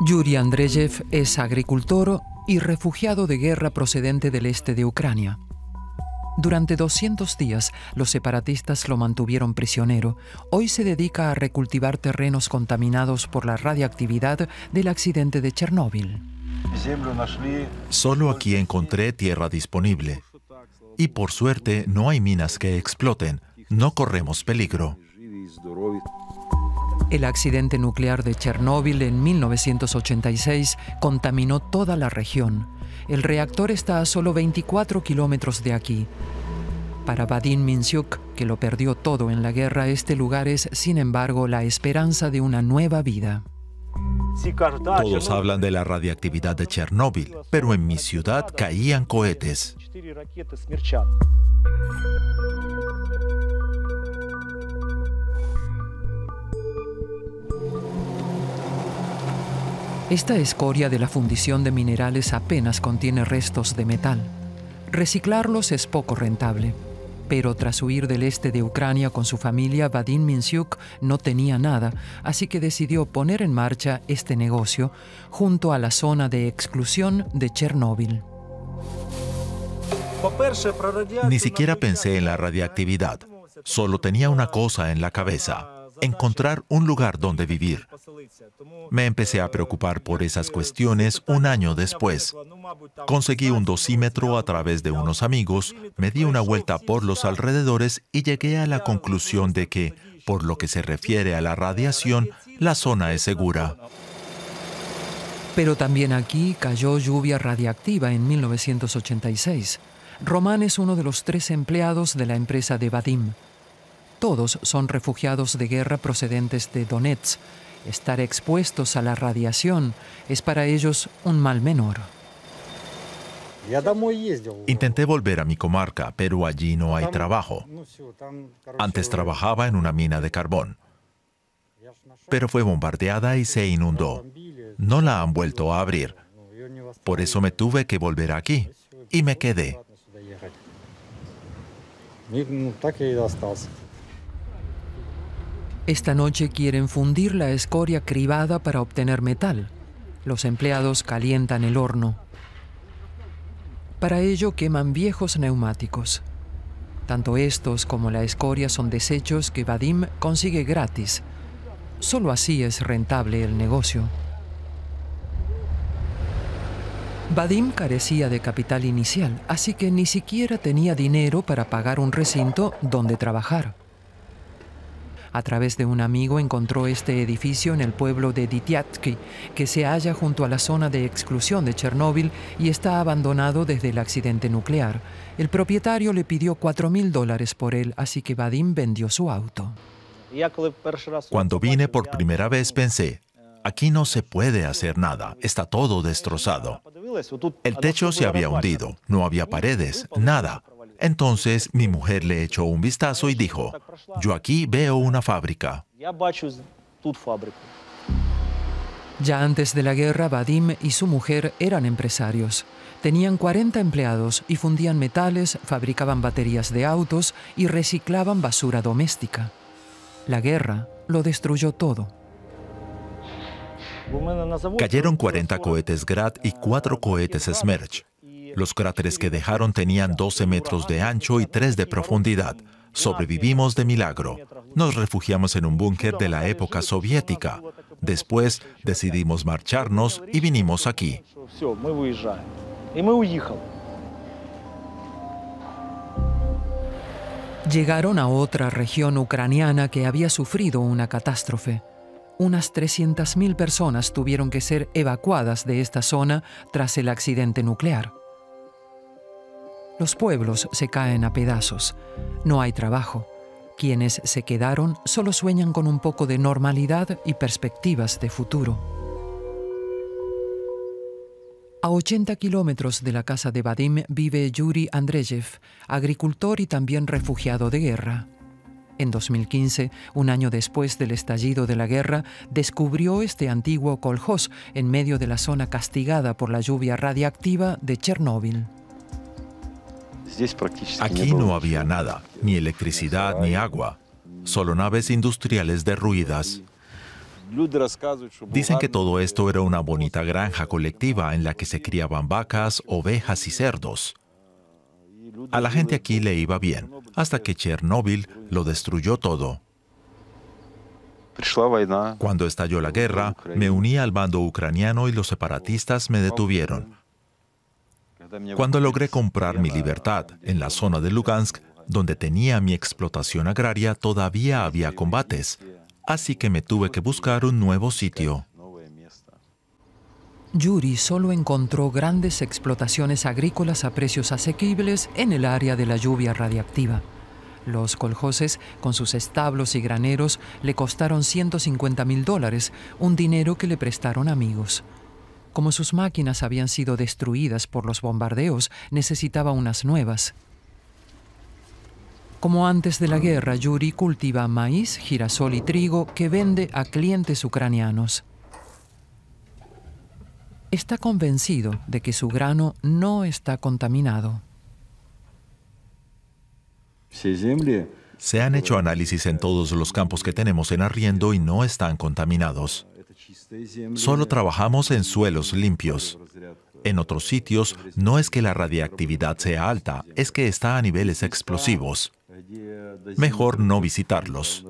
Yuri Andreyev es agricultor y refugiado de guerra procedente del este de Ucrania. Durante 200 días los separatistas lo mantuvieron prisionero. Hoy se dedica a recultivar terrenos contaminados por la radiactividad del accidente de Chernóbil. Solo aquí encontré tierra disponible. Y por suerte no hay minas que exploten. No corremos peligro. El accidente nuclear de Chernóbil en 1986 contaminó toda la región. El reactor está a solo 24 kilómetros de aquí. Para Vadim Minsuk, que lo perdió todo en la guerra, este lugar es, sin embargo, la esperanza de una nueva vida. Todos hablan de la radiactividad de Chernóbil, pero en mi ciudad caían cohetes. Esta escoria de la fundición de minerales apenas contiene restos de metal. Reciclarlos es poco rentable. Pero tras huir del este de Ucrania con su familia, Vadim Minsyuk no tenía nada, así que decidió poner en marcha este negocio junto a la zona de exclusión de Chernóbil. Ni siquiera pensé en la radiactividad, solo tenía una cosa en la cabeza, encontrar un lugar donde vivir. Me empecé a preocupar por esas cuestiones un año después. Conseguí un dosímetro a través de unos amigos, me di una vuelta por los alrededores y llegué a la conclusión de que, por lo que se refiere a la radiación, la zona es segura. Pero también aquí cayó lluvia radiactiva en 1986. Román es uno de los tres empleados de la empresa de Vadim. Todos son refugiados de guerra procedentes de Donetsk. Estar expuestos a la radiación es para ellos un mal menor. Intenté volver a mi comarca, pero allí no hay trabajo. Antes trabajaba en una mina de carbón, pero fue bombardeada y se inundó. No la han vuelto a abrir. Por eso me tuve que volver aquí y me quedé. Esta noche quieren fundir la escoria cribada para obtener metal. Los empleados calientan el horno. Para ello queman viejos neumáticos. Tanto estos como la escoria son desechos que Vadim consigue gratis. Solo así es rentable el negocio. Vadim carecía de capital inicial, así que ni siquiera tenía dinero para pagar un recinto donde trabajar. A través de un amigo encontró este edificio en el pueblo de Dityatsky, que se halla junto a la zona de exclusión de Chernóbil y está abandonado desde el accidente nuclear. El propietario le pidió 4.000 dólares por él, así que Vadim vendió su auto. Cuando vine por primera vez pensé, aquí no se puede hacer nada, está todo destrozado. El techo se había hundido, no había paredes, nada. Entonces mi mujer le echó un vistazo y dijo, yo aquí veo una fábrica. Ya antes de la guerra, Vadim y su mujer eran empresarios. Tenían 40 empleados y fundían metales, fabricaban baterías de autos y reciclaban basura doméstica. La guerra lo destruyó todo. Cayeron 40 cohetes Grad y 4 cohetes Smerch. Los cráteres que dejaron tenían 12 metros de ancho y 3 de profundidad. Sobrevivimos de milagro. Nos refugiamos en un búnker de la época soviética. Después decidimos marcharnos y vinimos aquí. Llegaron a otra región ucraniana que había sufrido una catástrofe. Unas 300.000 personas tuvieron que ser evacuadas de esta zona tras el accidente nuclear. Los pueblos se caen a pedazos. No hay trabajo. Quienes se quedaron solo sueñan con un poco de normalidad y perspectivas de futuro. A 80 kilómetros de la casa de Vadim vive Yuri Andreyev, agricultor y también refugiado de guerra. En 2015, un año después del estallido de la guerra, descubrió este antiguo colhós en medio de la zona castigada por la lluvia radiactiva de Chernóbil. Aquí no había nada, ni electricidad ni agua, solo naves industriales derruidas. Dicen que todo esto era una bonita granja colectiva en la que se criaban vacas, ovejas y cerdos. A la gente aquí le iba bien, hasta que Chernóbil lo destruyó todo. Cuando estalló la guerra, me uní al bando ucraniano y los separatistas me detuvieron cuando logré comprar mi libertad en la zona de Lugansk, donde tenía mi explotación agraria, todavía había combates, así que me tuve que buscar un nuevo sitio. Yuri solo encontró grandes explotaciones agrícolas a precios asequibles en el área de la lluvia radiactiva. Los coljoses, con sus establos y graneros, le costaron 150 mil dólares, un dinero que le prestaron amigos. Como sus máquinas habían sido destruidas por los bombardeos, necesitaba unas nuevas. Como antes de la guerra, Yuri cultiva maíz, girasol y trigo que vende a clientes ucranianos. Está convencido de que su grano no está contaminado. Se han hecho análisis en todos los campos que tenemos en arriendo y no están contaminados. Solo trabajamos en suelos limpios. En otros sitios no es que la radiactividad sea alta, es que está a niveles explosivos. Mejor no visitarlos.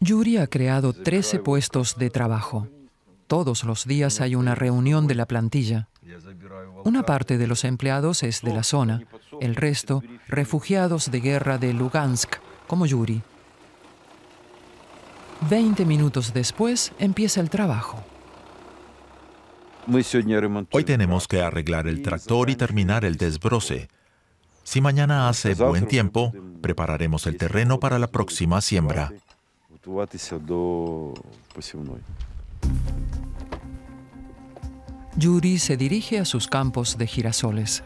Yuri ha creado 13 puestos de trabajo. Todos los días hay una reunión de la plantilla. Una parte de los empleados es de la zona, el resto refugiados de guerra de Lugansk, como Yuri. Veinte minutos después empieza el trabajo. Hoy tenemos que arreglar el tractor y terminar el desbroce. Si mañana hace buen tiempo, prepararemos el terreno para la próxima siembra. Pues, Yuri se dirige a sus campos de girasoles.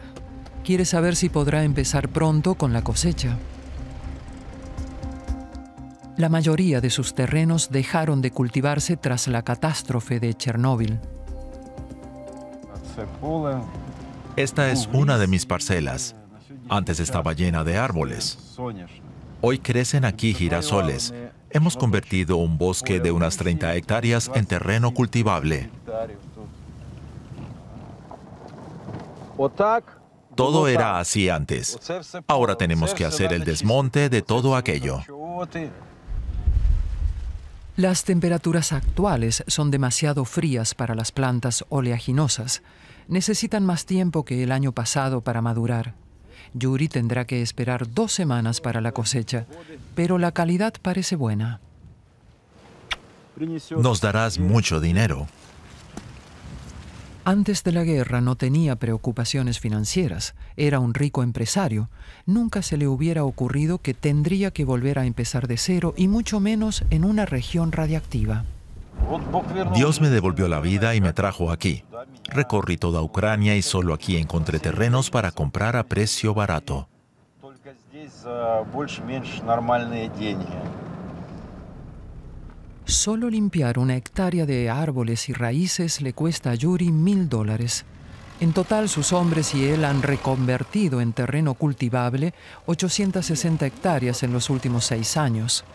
Quiere saber si podrá empezar pronto con la cosecha. La mayoría de sus terrenos dejaron de cultivarse tras la catástrofe de Chernóbil. Esta es una de mis parcelas. Antes estaba llena de árboles. Hoy crecen aquí girasoles. Hemos convertido un bosque de unas 30 hectáreas en terreno cultivable. Todo era así antes. Ahora tenemos que hacer el desmonte de todo aquello. Las temperaturas actuales son demasiado frías para las plantas oleaginosas. Necesitan más tiempo que el año pasado para madurar. Yuri tendrá que esperar dos semanas para la cosecha, pero la calidad parece buena. Nos darás mucho dinero. Antes de la guerra no tenía preocupaciones financieras, era un rico empresario, nunca se le hubiera ocurrido que tendría que volver a empezar de cero y mucho menos en una región radiactiva. Dios me devolvió la vida y me trajo aquí. Recorrí toda Ucrania y solo aquí encontré terrenos para comprar a precio barato. Solo limpiar una hectárea de árboles y raíces le cuesta a Yuri mil dólares. En total, sus hombres y él han reconvertido en terreno cultivable 860 hectáreas en los últimos seis años.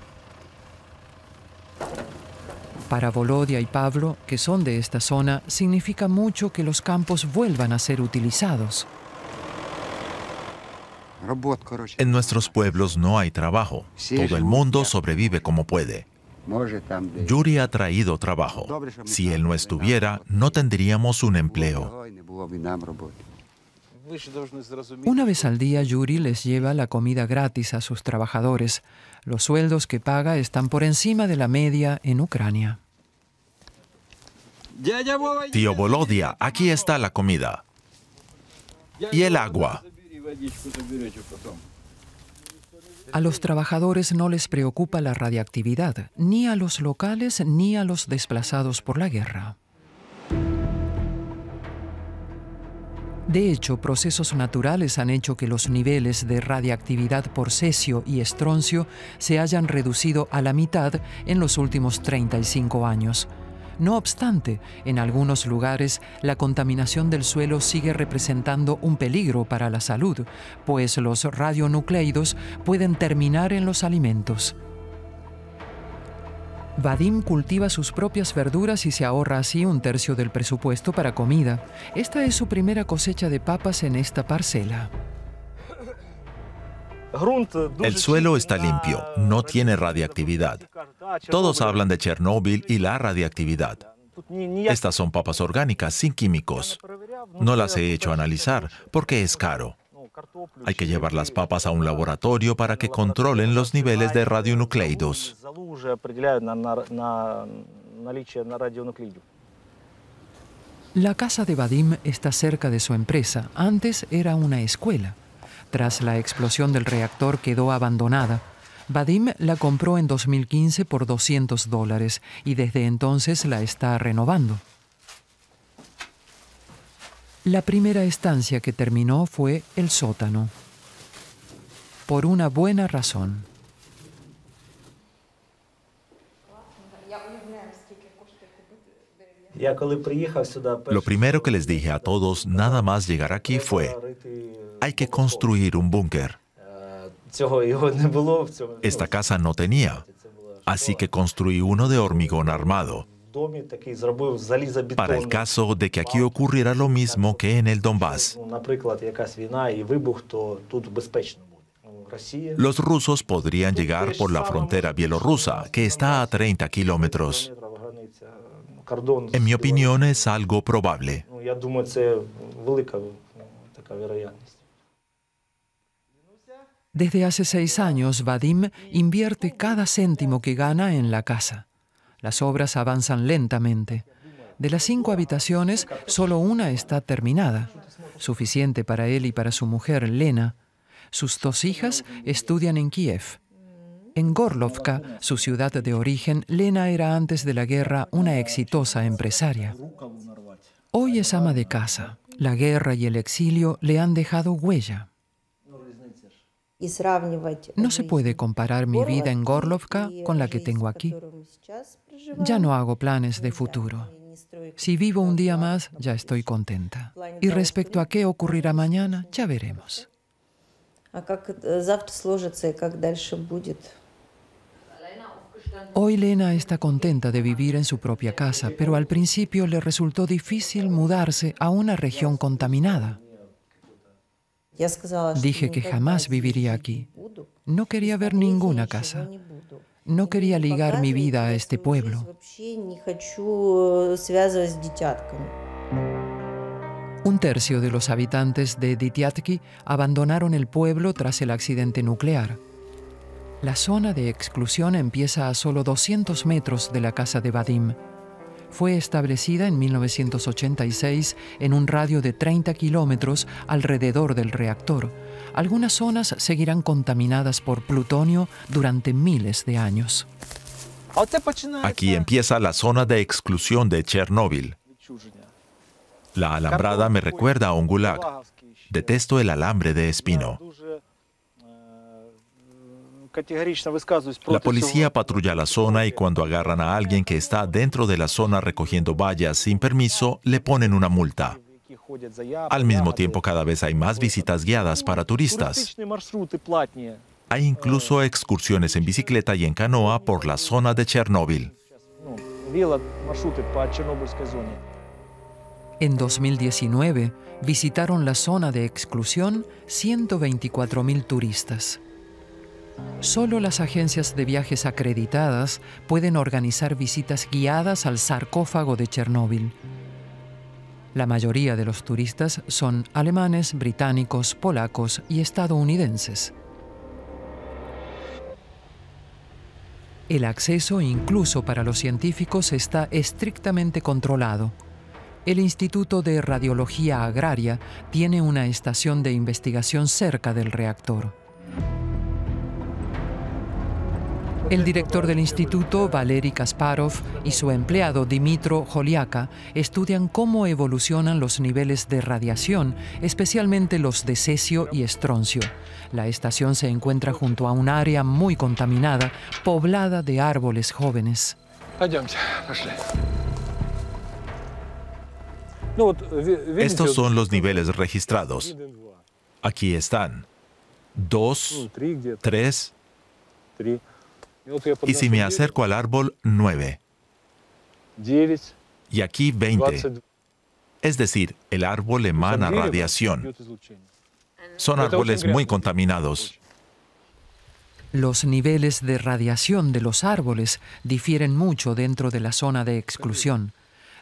Para Volodia y Pablo, que son de esta zona, significa mucho que los campos vuelvan a ser utilizados. En nuestros pueblos no hay trabajo. Todo el mundo sobrevive como puede. Yuri ha traído trabajo. Si él no estuviera, no tendríamos un empleo. Una vez al día, Yuri les lleva la comida gratis a sus trabajadores. Los sueldos que paga están por encima de la media en Ucrania. Tío Volodia, aquí está la comida. Y el agua. A los trabajadores no les preocupa la radiactividad, ni a los locales ni a los desplazados por la guerra. De hecho, procesos naturales han hecho que los niveles de radiactividad por cesio y estroncio se hayan reducido a la mitad en los últimos 35 años. No obstante, en algunos lugares la contaminación del suelo sigue representando un peligro para la salud, pues los radionucleidos pueden terminar en los alimentos. Vadim cultiva sus propias verduras y se ahorra así un tercio del presupuesto para comida. Esta es su primera cosecha de papas en esta parcela. El suelo está limpio, no tiene radiactividad. Todos hablan de Chernóbil y la radiactividad. Estas son papas orgánicas sin químicos. No las he hecho analizar porque es caro. Hay que llevar las papas a un laboratorio para que controlen los niveles de radionucleidos. La casa de Vadim está cerca de su empresa. Antes era una escuela. Tras la explosión del reactor quedó abandonada. Vadim la compró en 2015 por 200 dólares y desde entonces la está renovando. La primera estancia que terminó fue el sótano. Por una buena razón. Pues. Lo primero que les dije a todos nada más llegar aquí fue, hay que construir un búnker. Esta casa no tenía, así que construí uno de hormigón armado para el caso de que aquí ocurriera lo mismo que en el Donbass. Los rusos podrían llegar por la frontera bielorrusa, que está a 30 kilómetros. En mi opinión es algo probable. Desde hace seis años, Vadim invierte cada céntimo que gana en la casa. Las obras avanzan lentamente. De las cinco habitaciones, solo una está terminada, suficiente para él y para su mujer, Lena. Sus dos hijas estudian en Kiev. En Gorlovka, su ciudad de origen, Lena era antes de la guerra una exitosa empresaria. Hoy es ama de casa. La guerra y el exilio le han dejado huella. No se puede comparar mi vida en Gorlovka con la que tengo aquí. Ya no hago planes de futuro. Si vivo un día más, ya estoy contenta. Y respecto a qué ocurrirá mañana, ya veremos. Э, Hoy Lena está contenta de vivir en su propia casa, pero al principio le resultó difícil mudarse a una región contaminada. Dije que jamás viviría aquí. No quería ver ninguna casa. No quería ligar mi vida a este pueblo. Un tercio de los habitantes de Dityatki abandonaron el pueblo tras el accidente nuclear. La zona de exclusión empieza a solo 200 metros de la casa de Vadim fue establecida en 1986 en un radio de 30 kilómetros alrededor del reactor. Algunas zonas seguirán contaminadas por plutonio durante miles de años. Aquí empieza la zona de exclusión de Chernóbil. La alambrada me recuerda a un gulag. Detesto el alambre de espino. La policía patrulla la zona y cuando agarran a alguien que está dentro de la zona recogiendo vallas sin permiso, le ponen una multa. Al mismo tiempo, cada vez hay más visitas guiadas para turistas. Hay incluso excursiones en bicicleta y en canoa por la zona de Chernóbil. En 2019 visitaron la zona de exclusión 124.000 turistas. Solo las agencias de viajes acreditadas pueden organizar visitas guiadas al sarcófago de Chernóbil. La mayoría de los turistas son alemanes, británicos, polacos y estadounidenses. El acceso, incluso para los científicos, está estrictamente controlado. El Instituto de Radiología Agraria tiene una estación de investigación cerca del reactor. El director del instituto, Valery Kasparov, y su empleado, Dimitro Joliaka, estudian cómo evolucionan los niveles de radiación, especialmente los de cesio y estroncio. La estación se encuentra junto a un área muy contaminada, poblada de árboles jóvenes. Estos son los niveles registrados. Aquí están. Dos, tres, y si me acerco al árbol, 9. Y aquí 20. Es decir, el árbol emana radiación. Son árboles muy contaminados. Los niveles de radiación de los árboles difieren mucho dentro de la zona de exclusión.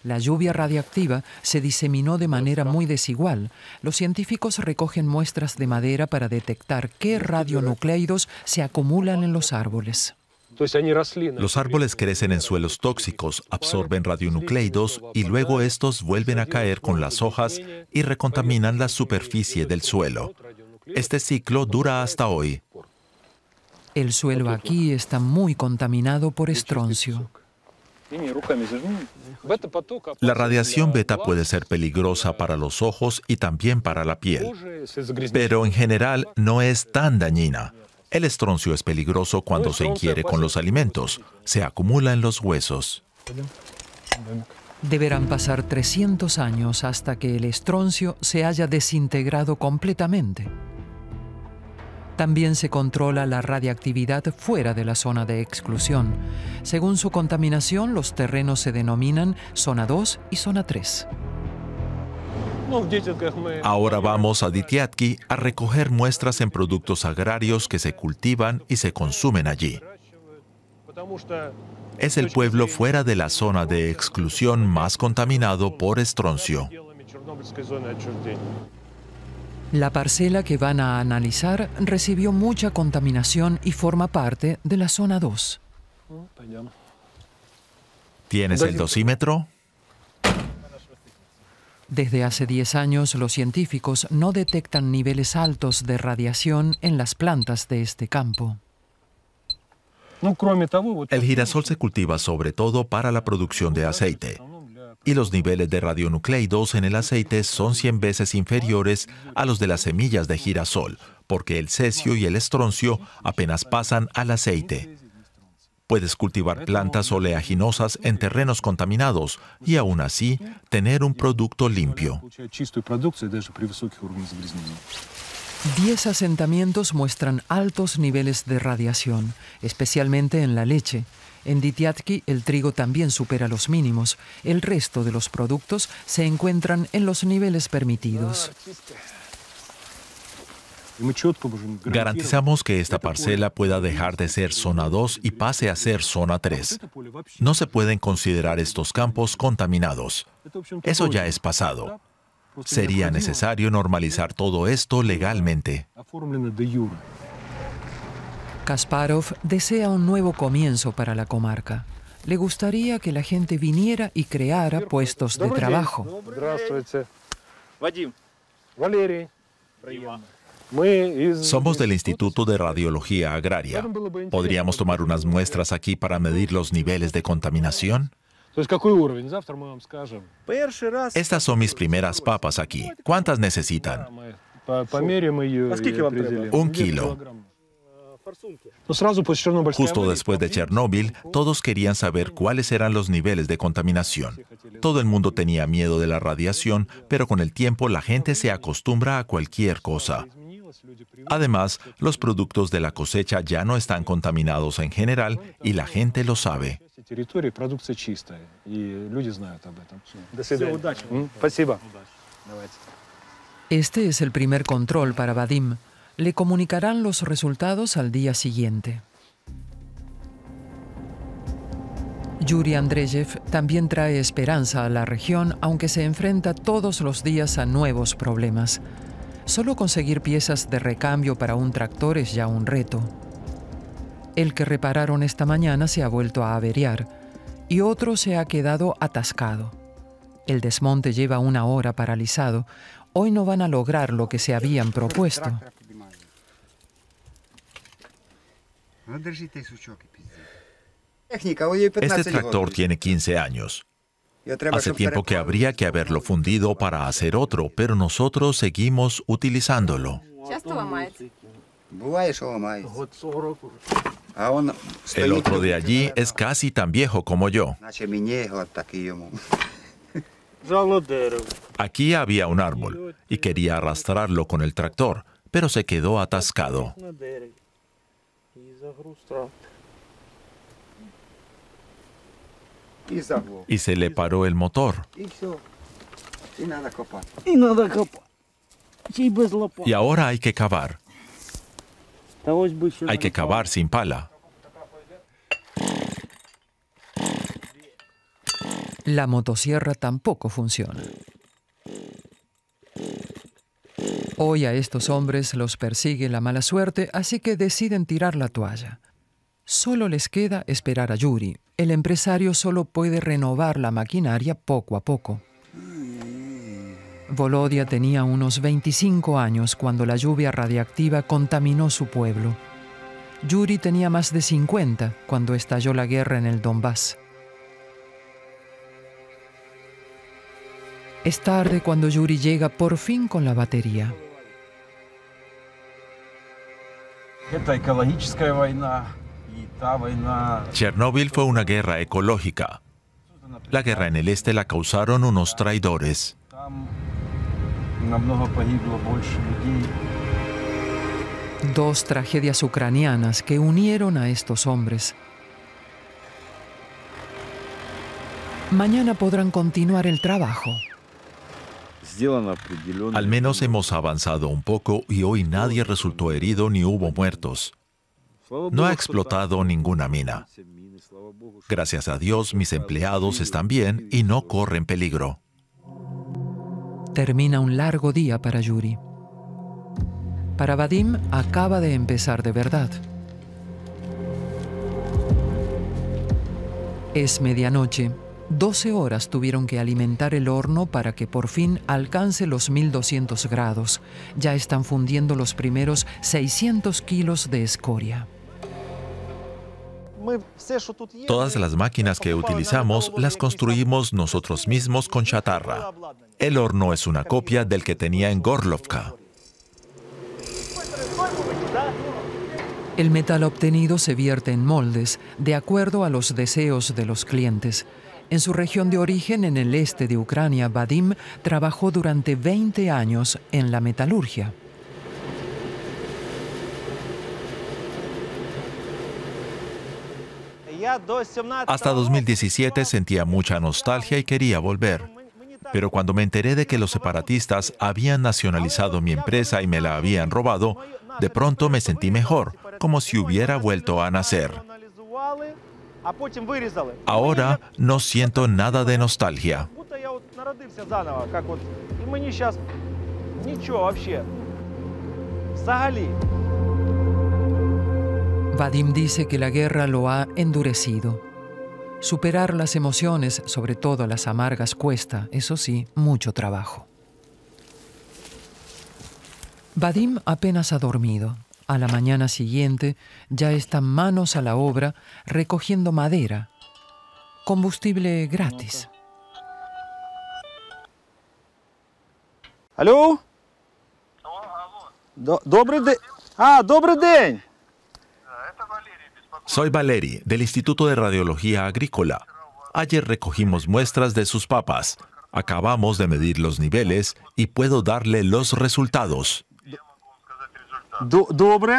La lluvia radiactiva se diseminó de manera muy desigual. Los científicos recogen muestras de madera para detectar qué radionucleidos se acumulan en los árboles. Los árboles crecen en suelos tóxicos, absorben radionucleidos y luego estos vuelven a caer con las hojas y recontaminan la superficie del suelo. Este ciclo dura hasta hoy. El suelo aquí está muy contaminado por estroncio. La radiación beta puede ser peligrosa para los ojos y también para la piel, pero en general no es tan dañina. El estroncio es peligroso cuando se inquiere con pues, los alimentos. Se acumula en los huesos. Deberán pasar 300 años hasta que el estroncio se haya desintegrado completamente. También se controla la radiactividad fuera de la zona de exclusión. Según su contaminación, los terrenos se denominan zona 2 y zona 3. Ahora vamos a Dityatki a recoger muestras en productos agrarios que se cultivan y se consumen allí. Es el pueblo fuera de la zona de exclusión más contaminado por estroncio. La parcela que van a analizar recibió mucha contaminación y forma parte de la zona 2. ¿Tienes el dosímetro? Desde hace 10 años los científicos no detectan niveles altos de radiación en las plantas de este campo. El girasol se cultiva sobre todo para la producción de aceite y los niveles de radionucleidos en el aceite son 100 veces inferiores a los de las semillas de girasol, porque el cesio y el estroncio apenas pasan al aceite. Puedes cultivar plantas oleaginosas en terrenos contaminados y aún así tener un producto limpio. Diez asentamientos muestran altos niveles de radiación, especialmente en la leche. En Dityatki el trigo también supera los mínimos. El resto de los productos se encuentran en los niveles permitidos. Pues, Garantizamos que esta parcela pueda dejar de ser zona 2 y pase a ser zona 3. No se pueden considerar estos campos contaminados. Eso ya es pasado. Pues, sería necesario normalizar todo esto legalmente. Kasparov desea un nuevo comienzo para la comarca. Le gustaría que la gente viniera y creara puestos de trabajo. Somos del Instituto de Radiología Agraria. ¿Podríamos tomar unas muestras aquí para medir los niveles de contaminación? Estas son mis primeras papas aquí. ¿Cuántas necesitan? Un kilo. Justo después de Chernóbil, todos querían saber cuáles eran los niveles de contaminación. Todo el mundo tenía miedo de la radiación, pero con el tiempo la gente se acostumbra a cualquier cosa. Además, los productos de la cosecha ya no están contaminados en general y la gente lo sabe. Este es el primer control para Vadim. Le comunicarán los resultados al día siguiente. Yuri Andreyev también trae esperanza a la región, aunque se enfrenta todos los días a nuevos problemas. Solo conseguir piezas de recambio para un tractor es ya un reto. El que repararon esta mañana se ha vuelto a averiar y otro se ha quedado atascado. El desmonte lleva una hora paralizado. Hoy no van a lograr lo que se habían propuesto. Este tractor tiene 15 años. Hace tiempo que habría que haberlo fundido para hacer otro, pero nosotros seguimos utilizándolo. Ah, el otro de allí es casi tan viejo como yo. Aquí había un árbol y quería arrastrarlo con el tractor, pero se quedó atascado. y se le paró el motor. Y ahora hay que cavar. Hay que cavar sin pala. La motosierra tampoco funciona. Hoy a estos hombres los persigue la mala suerte, así que deciden tirar la toalla. Solo les queda esperar a Yuri. El empresario solo puede renovar la maquinaria poco a poco. Volodia tenía unos 25 años cuando la lluvia radiactiva contaminó su pueblo. Yuri tenía más de 50 cuando estalló la guerra en el Donbass. Es tarde cuando Yuri llega por fin con la batería. Ah, ah. Chernóbil fue una guerra ecológica. La guerra en el este la causaron unos traidores. Dos tragedias ucranianas que unieron a estos hombres. Mañana podrán continuar el trabajo. Al menos hemos avanzado un poco y hoy nadie resultó herido ni hubo muertos. No ha explotado ninguna mina. Gracias a Dios mis empleados están bien y no corren peligro. Termina un largo día para Yuri. Para Vadim acaba de empezar de verdad. Es medianoche. 12 horas tuvieron que alimentar el horno para que por fin alcance los 1200 grados. Ya están fundiendo los primeros 600 kilos de escoria. Todas las máquinas que utilizamos las construimos nosotros mismos con chatarra. El horno es una copia del que tenía en Gorlovka. El metal obtenido se vierte en moldes, de acuerdo a los deseos de los clientes. En su región de origen, en el este de Ucrania, Vadim trabajó durante 20 años en la metalurgia. Hasta 2017 sentía mucha nostalgia y quería volver. Pero cuando me enteré de que los separatistas habían nacionalizado mi empresa y me la habían robado, de pronto me sentí mejor, como si hubiera vuelto a nacer. Ahora no siento nada de nostalgia. Vadim dice que la guerra lo ha endurecido. Superar las emociones, sobre todo las amargas, cuesta, eso sí, mucho trabajo. Vadim apenas ha dormido. A la mañana siguiente ya están manos a la obra recogiendo madera, combustible gratis. ¿Aló? ¿Dobre de...? Ah, добрый soy Valeri, del Instituto de Radiología Agrícola. Ayer recogimos muestras de sus papas. Acabamos de medir los niveles y puedo darle los resultados.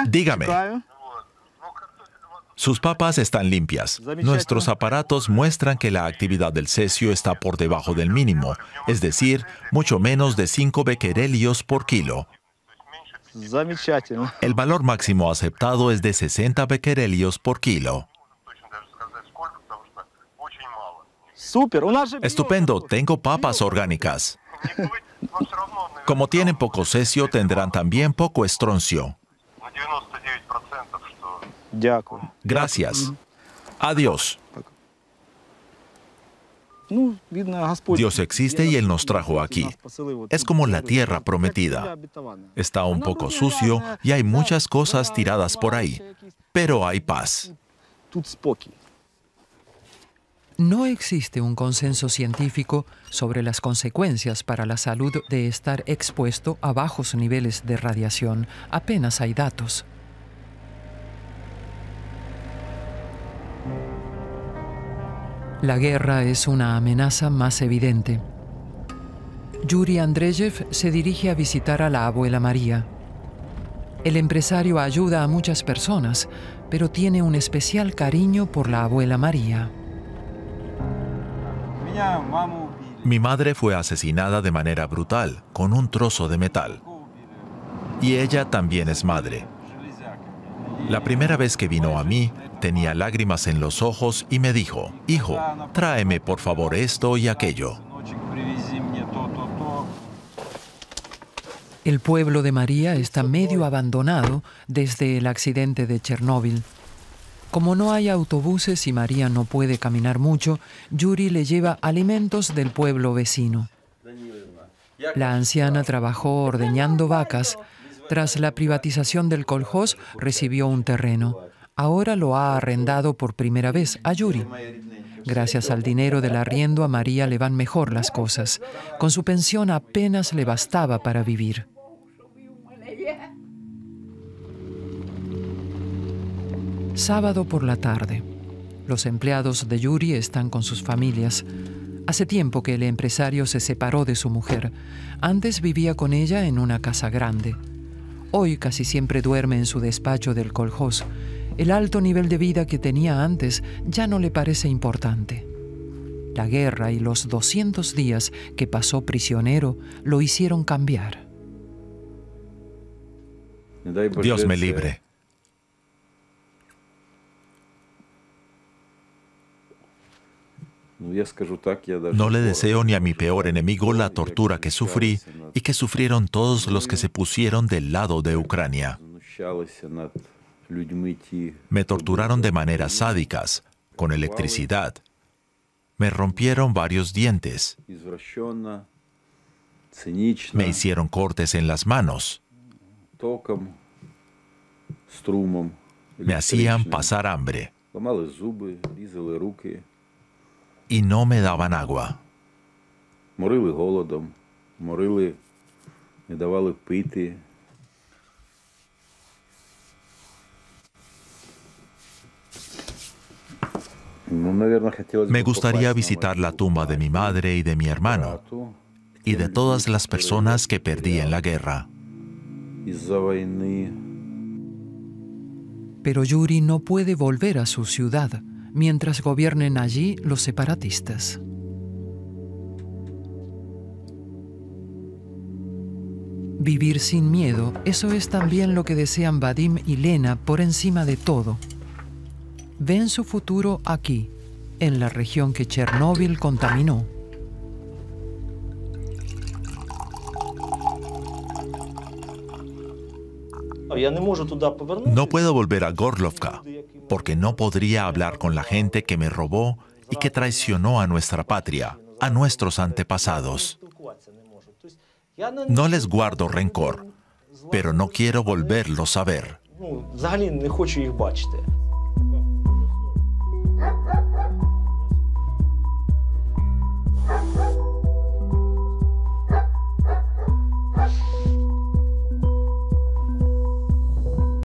Dígame. Sus papas están limpias. Nuestros aparatos muestran que la actividad del cesio está por debajo del mínimo, es decir, mucho menos de 5 becquerelios por kilo. El valor máximo aceptado es de 60 becquerelios por kilo. Estupendo, tengo papas orgánicas. Como tienen poco cesio, tendrán también poco estroncio. Gracias. Adiós. Dios existe y Él nos trajo aquí. Es como la tierra prometida. Está un poco sucio y hay muchas cosas tiradas por ahí, pero hay paz. No existe un consenso científico sobre las consecuencias para la salud de estar expuesto a bajos niveles de radiación. Apenas hay datos. la guerra es una amenaza más evidente. Yuri Andreyev se dirige a visitar a la abuela María. El empresario ayuda a muchas personas, pero tiene un especial cariño por la abuela María. Mi madre fue asesinada de manera brutal, con un trozo de metal. Y ella también es madre. La primera vez que vino a mí, tenía lágrimas en los ojos y me dijo, hijo, tráeme por favor esto y aquello. El pueblo de María está medio abandonado desde el accidente de Chernóbil. Como no hay autobuses y María no puede caminar mucho, Yuri le lleva alimentos del pueblo vecino. La anciana trabajó ordeñando vacas. Tras la privatización del coljós, recibió un terreno ahora lo ha arrendado por primera vez a Yuri. Gracias al dinero del arriendo a María le van mejor las cosas. Con su pensión apenas le bastaba para vivir. Sábado por la tarde. Los empleados de Yuri están con sus familias. Hace tiempo que el empresario se separó de su mujer. Antes vivía con ella en una casa grande. Hoy casi siempre duerme en su despacho del coljós el alto nivel de vida que tenía antes ya no le parece importante. La guerra y los 200 días que pasó prisionero lo hicieron cambiar. Dios me libre. No le deseo ni a mi peor enemigo la tortura que sufrí y que sufrieron todos los que se pusieron del lado de Ucrania. Me torturaron de maneras sádicas, con electricidad. Eh. Me rompieron varios dientes. Me hicieron cortes en las manos. Me hacían pasar hambre. Y no me daban agua. Me gustaría visitar la tumba de mi madre y de mi hermano y de todas las personas que perdí en la guerra. Pero Yuri no puede volver a su ciudad mientras gobiernen allí los separatistas. Vivir sin miedo, eso es también lo que desean Vadim y Lena por encima de todo ven su futuro aquí, en la región que Chernóbil contaminó. No puedo volver a Gorlovka porque no podría hablar con la gente que me robó y que traicionó a nuestra patria, a nuestros antepasados. No les guardo rencor, pero no quiero volverlos a ver.